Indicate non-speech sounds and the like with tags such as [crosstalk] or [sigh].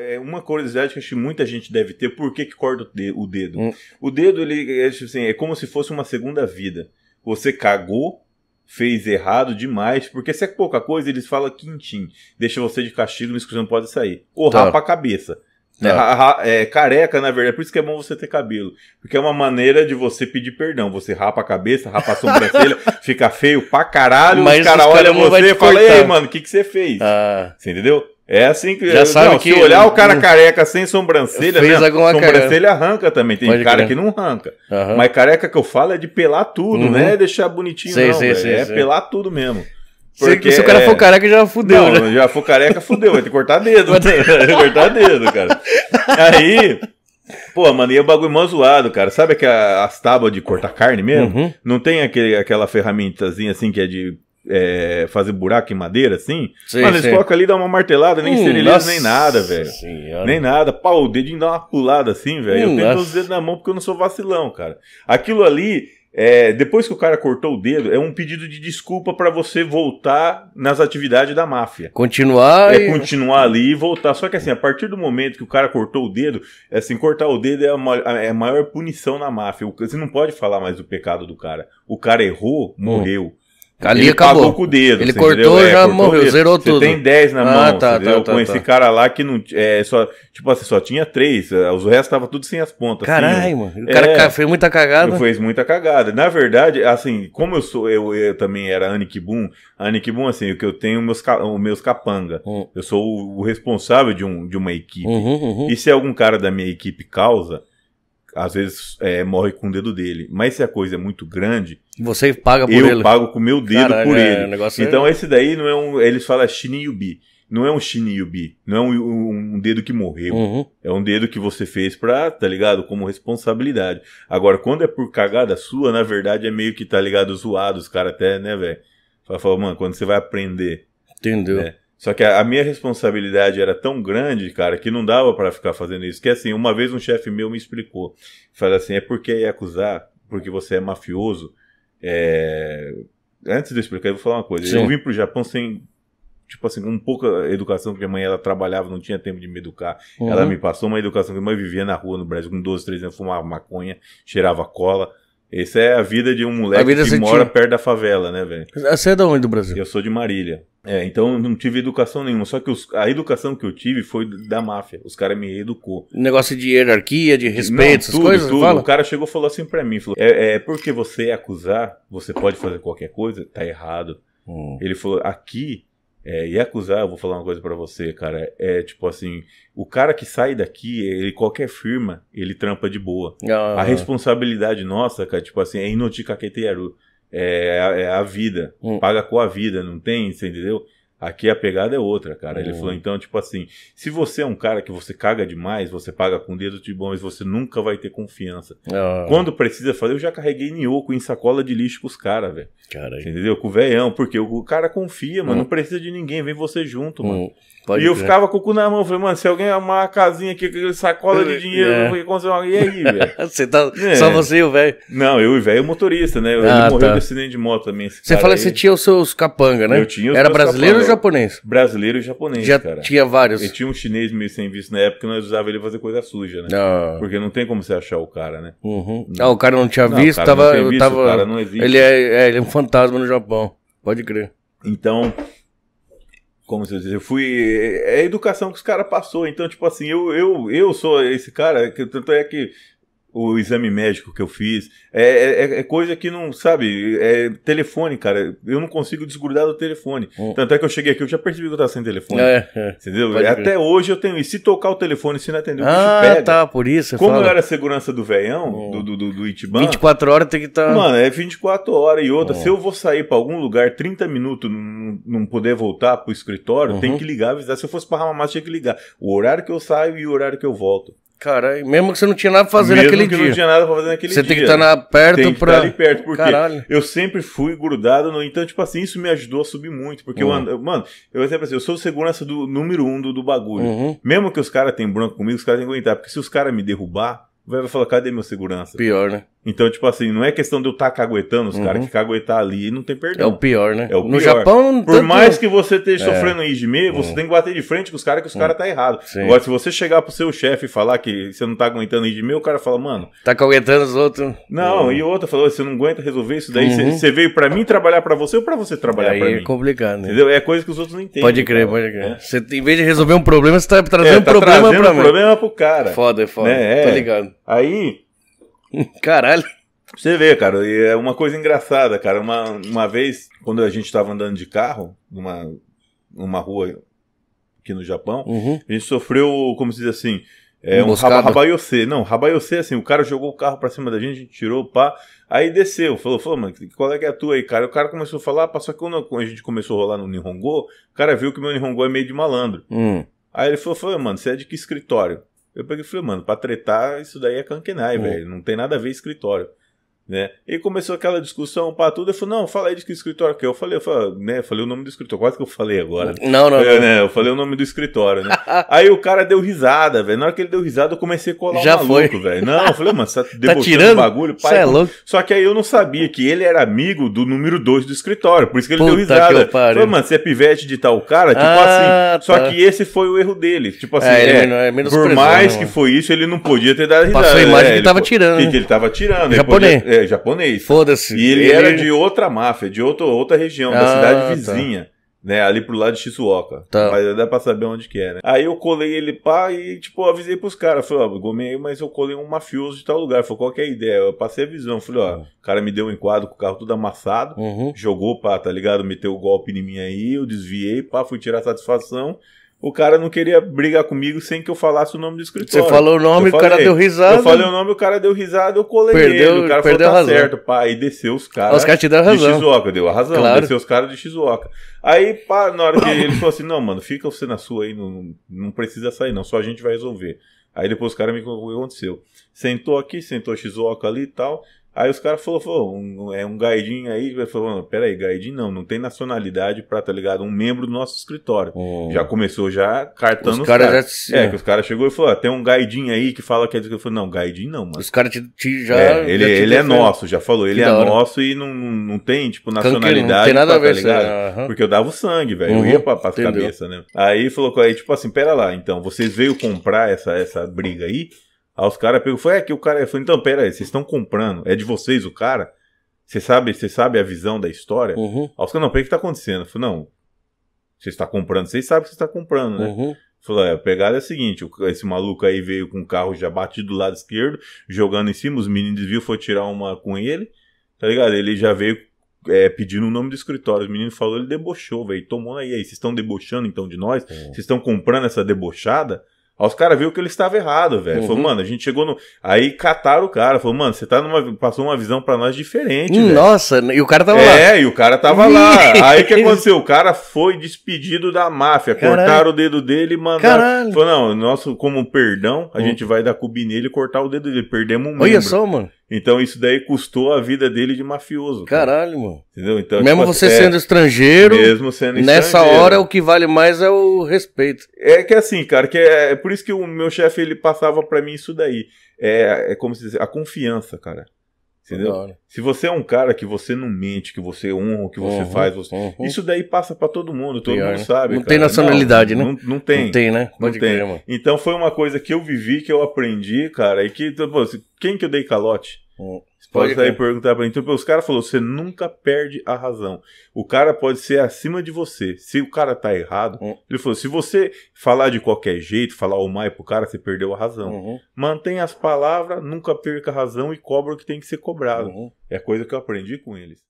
é uma curiosidade que acho que muita gente deve ter, por que, que corta o dedo? Hum. O dedo, ele é, assim, é como se fosse uma segunda vida. Você cagou, fez errado demais, porque se é pouca coisa, eles falam quintim. Deixa você de castigo, mas que você não pode sair. Ou tá. rapa a cabeça. É, é, careca, na verdade, é por isso que é bom você ter cabelo. Porque é uma maneira de você pedir perdão. Você rapa a cabeça, rapa a sobrancelha, [laughs] fica feio pra caralho, Mas os caras olham você e falam, ei, mano, o que, que você fez? Ah. Você entendeu? É assim que. Já sabe não, que se olhar o cara careca sem sobrancelha, fez né? alguma sobrancelha arranca também. Tem Pode cara crer. que não arranca. Uhum. Mas careca que eu falo é de pelar tudo, uhum. né? É deixar bonitinho, sei, não. Sei, sei, é pelar tudo mesmo. Porque, se, o cara é... for careca, já fudeu. Não, né? já for careca, fudeu. Vai ter que cortar dedo. Vai ter que [laughs] cortar dedo, cara. Aí. Pô, mano, e o é bagulho mó zoado, cara. Sabe que as tábuas de cortar carne mesmo? Uhum. Não tem aquele, aquela ferramentazinha assim que é de é, fazer buraco em madeira, assim. Sim, mas eles colocam ali, dá uma martelada, nem hum, esteriliza, nem nada, velho. Nem nada. Pau, o dedinho dá uma pulada assim, velho. Hum, eu tenho os dedos na mão porque eu não sou vacilão, cara. Aquilo ali, é, depois que o cara cortou o dedo, é um pedido de desculpa para você voltar nas atividades da máfia. Continuar. É e... continuar ali e voltar. Só que assim, a partir do momento que o cara cortou o dedo, é, assim, cortar o dedo é a maior, é a maior punição na máfia. Você não pode falar mais do pecado do cara. O cara errou, hum. morreu. Hum. Ali ele acabou. com o dedo. Ele cortou, é, já cortou morreu, zerou tudo. Você tem 10 na ah, mão, tá, tá, com tá, esse tá. cara lá que não. É, só, tipo assim, só tinha 3. É, os restos estava tudo sem as pontas. Assim, Caralho, assim, mano. O cara é, fez muita cagada. Fez muita cagada. Na verdade, assim, como eu sou, eu, eu também era Anik Boom, assim, o que eu tenho meus, meus capanga. Hum. Eu sou o, o, responsável de, um, de uma equipe. Uhum, uhum. E se algum cara da minha equipe causa às vezes é, morre com o dedo dele. Mas se a coisa é muito grande. Você paga por eu ele. Eu pago com o meu dedo Caralho, por é, ele. então é... esse daí não é um. Eles falam é Shiniyubi. Não é um Shiniyubi. Não é um, um dedo que morreu. Uhum. É um dedo que você fez pra, tá ligado? Como responsabilidade. Agora, quando é por cagada sua, na verdade é meio que, tá ligado? Zoado. Os caras até, né, velho? Fala, mano, quando você vai aprender. Entendeu? É, só que a, a minha responsabilidade era tão grande, cara, que não dava para ficar fazendo isso. Que assim, uma vez um chefe meu me explicou. Falei assim, é porque ia é acusar, porque você é mafioso. É... Antes de eu explicar, eu vou falar uma coisa. Sim. Eu vim pro Japão sem tipo assim, um pouco educação que minha mãe ela trabalhava, não tinha tempo de me educar. Uhum. Ela me passou uma educação que minha mãe vivia na rua no Brasil, com 12, 13 anos, fumava maconha, cheirava cola. Essa é a vida de um moleque que sentiu. mora perto da favela, né, velho? Você é da onde do Brasil? Eu sou de Marília. É, então eu não tive educação nenhuma. Só que os, a educação que eu tive foi da máfia. Os caras me educou. negócio de hierarquia, de respeito, não, essas tudo, coisas? Tudo. O cara chegou e falou assim pra mim: falou, é, é, é porque você acusar, você pode fazer qualquer coisa, tá errado. Hum. Ele falou: aqui é, e é acusar, eu vou falar uma coisa para você, cara. É tipo assim, o cara que sai daqui, ele qualquer firma, ele trampa de boa. Ah. A responsabilidade nossa, cara, tipo assim, é inoti É, é, é, a vida. Hum. Paga com a vida, não tem, você entendeu? Aqui a pegada é outra, cara. Ele falou, então, tipo assim, se você é um cara que você caga demais, você paga com dedo de bom, mas você nunca vai ter confiança. Uhum. Quando precisa fazer, eu já carreguei nioco em sacola de lixo com os caras, velho. Entendeu? Com o veião, porque o cara confia, mano, uhum. não precisa de ninguém, vem você junto, mano. Hum, pode e eu ficava com o cu na mão, falei, mano, se alguém amar a casinha aqui, sacola de é. dinheiro, é. eu vou E aí, velho? [laughs] tá... É. Só você e o velho? Não, eu e o velho é motorista, né? Ele ah, morreu tá. de acidente de moto também. Você fala aí. que você tinha os seus capanga, né? Eu tinha os Era brasileiro japonês? Brasileiro e japonês, Já cara. tinha vários. E tinha um chinês meio sem visto na época, nós usávamos ele fazer coisa suja, né? Ah. Porque não tem como você achar o cara, né? Uhum. Ah, o cara não tinha não, visto, tava, não visto, tava... O cara não existe. Ele é, é, ele é um fantasma no Japão, pode crer. Então, como se diz, eu fui. É, é a educação que os caras passou. Então, tipo assim, eu, eu, eu sou esse cara, que tanto é que o exame médico que eu fiz. É, é, é, coisa que não, sabe? É telefone, cara. Eu não consigo desgrudar do telefone. Hum. Tanto é que eu cheguei aqui, eu já percebi que eu tava sem telefone. É, é. Entendeu? Até hoje eu tenho. E se tocar o telefone, se não atender, o ah, bicho pega. tá, por isso. Como fala. a segurança do veião, hum. do, do, do, do Itiban. 24 horas tem que estar. Tá... Mano, é 24 horas e outra. Hum. Se eu vou sair pra algum lugar 30 minutos, não, não poder voltar pro escritório, uhum. tem que ligar, avisar. Se eu fosse pra Ramamás, tinha que ligar. O horário que eu saio e o horário que eu volto. Caralho, mesmo que você não tinha nada pra fazer mesmo naquele que dia. não tinha nada pra fazer naquele você dia. Você tem que estar tá perto tem que pra. Estar tá ali perto, porque Caralho. eu sempre fui grudado no. Então, tipo assim, isso me ajudou a subir muito. Porque uhum. eu hum. ando. Mano, eu sempre assim, eu sou segurança do número um do, do bagulho. Uhum. Mesmo que os caras tenham branco comigo, os caras têm que aguentar. Porque se os caras me derrubar, vai falar, cadê meu segurança? Pior, né? Então, tipo assim, não é questão de eu estar tá caguetando os uhum. caras que caguetar ali não tem perdão. É o pior, né? É o no pior. Japão, Por tanto... mais que você esteja é. sofrendo em Jime, você uhum. tem que bater de frente com os caras que os uhum. caras tá errado. Sim. Agora, se você chegar pro seu chefe e falar que você não tá aguentando em Jime, o cara fala, mano. Tá caguetando os outros. Não, uhum. e o outro falou, você não aguenta resolver isso daí. Você uhum. veio pra mim trabalhar pra você ou pra você trabalhar para pra é mim? É complicado, né? Entendeu? É coisa que os outros não entendem. Pode crer, cara. pode crer. Você, em vez de resolver um problema, você tá trazendo é, tá um problema trazendo mim. problema pro cara. Foda, foda. Né? É. Tô ligado. Aí. [laughs] Caralho. Você vê, cara, e é uma coisa engraçada, cara. Uma, uma vez, quando a gente estava andando de carro, numa, numa rua aqui no Japão, uhum. a gente sofreu, como se diz assim, é, um rabaiocê. Não, rabaiocê, assim, o cara jogou o carro pra cima da gente, a gente tirou, pá. Aí desceu, falou, falou, mano, qual é que é a tua aí, cara? O cara começou a falar, passou que quando a gente começou a rolar no Nihongo, o cara viu que meu Nihongo é meio de malandro. Hum. Aí ele falou, falou, mano, você é de que escritório? Eu peguei e falei, mano, pra tretar, isso daí é canquenai, velho. Não tem nada a ver escritório né? E começou aquela discussão para tudo. Eu falei, não, fala aí de que escritório que é. Eu falei, eu falei, ah, né? Falei o nome do escritório, quase que eu falei agora. Não, não. Eu, é, não. Né, eu falei o nome do escritório, né? [laughs] aí o cara deu risada, velho. Na hora que ele deu risada, eu comecei a colar Já um maluco, velho. Não, eu falei, mano, você tá, tá debochando tá o bagulho, pai. é louco. Só que aí eu não sabia que ele era amigo do número 2 do escritório, por isso que ele Puta deu risada. Eu falei, mano, você é pivete de tal cara, tipo ah, assim. Só tá. que esse foi o erro dele. Tipo é, assim, é, é, é por mais né, mano. que foi isso, ele não podia ter dado risada. Passou a imagem né? que ele tava tirando. Que, ele tava tirando. É japonês. É, japonês. Foda-se. E ele, ele, era de outra máfia, de outro, outra região, ah, da cidade tá. vizinha. Tá. Né, ali pro lado de Shizuoka. Tá. Mas dá pra saber onde que é, né? Aí eu colei ele pá e, tipo, avisei pros caras. Falei, ó, oh, gomei, mas eu colei um mafioso de tal lugar. Falei, qual que é a ideia? Eu passei a visão. Falei, ó, oh, o cara me deu um enquadro com o carro todo amassado, uhum. jogou, pá, tá ligado? Meteu o golpe em mim aí, eu desviei, pá, fui tirar satisfação. O cara não queria brigar comigo sem que eu falasse o nome do escritório. Você falou o nome, eu o cara deu risada. Eu falei o nome, o cara deu risada, eu colei perdeu, ele. O cara perdeu falou, tá certo, pá. Aí desceu os caras. Os caras te deram razão. De Shizuoka, deu a razão. Claro. Desceu os caras de Shizuoka. Aí, pá, na hora que ele falou assim, não, mano, fica você na sua aí, não, não precisa sair não, só a gente vai resolver. Aí depois o cara me contou o que aconteceu. Sentou aqui, sentou Shizuoka ali e tal. Aí os caras falaram, falou, um, é um gaidinho aí, falou, peraí, gaidinho não, não tem nacionalidade pra, tá ligado? Um membro do nosso escritório. Oh. Já começou já cartando os caras. Cara. Já... É, que os caras chegou e falou, tem um gaidinho aí que fala que é... Eu falei, não, gaidinho não, mano. Os caras te, te, já... É, ele já te ele é nosso, já falou, ele é nosso e não, não tem, tipo, nacionalidade. Não tem nada pra, a tá ver, tá Porque eu dava o sangue, velho, uhum. eu ia pra, pra cabeça, né? Aí falou, aí, tipo assim, pera lá, então, vocês veio comprar essa, essa briga aí? Aí os caras pegou, foi é que o cara, foi então pera aí, vocês estão comprando, é de vocês o cara? Você sabe, você sabe a visão da história? Uhum. Aí os caras, não, peraí, o que tá acontecendo? Eu falei, não, você está comprando, vocês sabem que você está comprando, né? Uhum. Falou, é, a pegada é a seguinte: esse maluco aí veio com o carro já batido do lado esquerdo, jogando em cima, os meninos viu, foi tirar uma com ele, tá ligado? Ele já veio é, pedindo o nome do escritório. os meninos falou, ele debochou, velho, tomou aí, aí, vocês estão debochando então de nós? É. Vocês estão comprando essa debochada? Aí os caras viram que ele estava errado, velho. Uhum. Falou, mano, a gente chegou no. Aí cataram o cara. Falou, mano, você tá numa. Passou uma visão para nós diferente. Hum, nossa, e o cara tava é, lá. É, e o cara tava lá. Aí o que aconteceu? O cara foi despedido da máfia. Caralho. Cortaram o dedo dele e mandaram. Caralho. Falou, não, nosso, como perdão, a uhum. gente vai dar cubi nele e cortar o dedo dele. Perdemos um membro. Olha só, mano. Então isso daí custou a vida dele de mafioso. Cara. Caralho, mano. Entendeu? Então, mesmo tipo, você é, sendo estrangeiro, mesmo sendo nessa hora o que vale mais é o respeito. É que assim, cara, que é, é por isso que o meu chefe ele passava para mim isso daí. É, é como se diz, a confiança, cara. Entendeu? Se você é um cara que você não mente, que você honra o que você uhum, faz, você... Uhum. isso daí passa para todo mundo, todo Pior, mundo né? sabe. Não cara. tem nacionalidade, não, né? Não, não, tem. Não tem, né? Pode não tem. Crer, então foi uma coisa que eu vivi, que eu aprendi, cara, e que, pô, tipo, assim, quem que eu dei calote? pode sair perguntar para então os caras falou você nunca perde a razão o cara pode ser acima de você se o cara tá errado ele falou se você falar de qualquer jeito falar o mais pro cara você perdeu a razão uhum. mantenha as palavras nunca perca a razão e cobra o que tem que ser cobrado uhum. é a coisa que eu aprendi com eles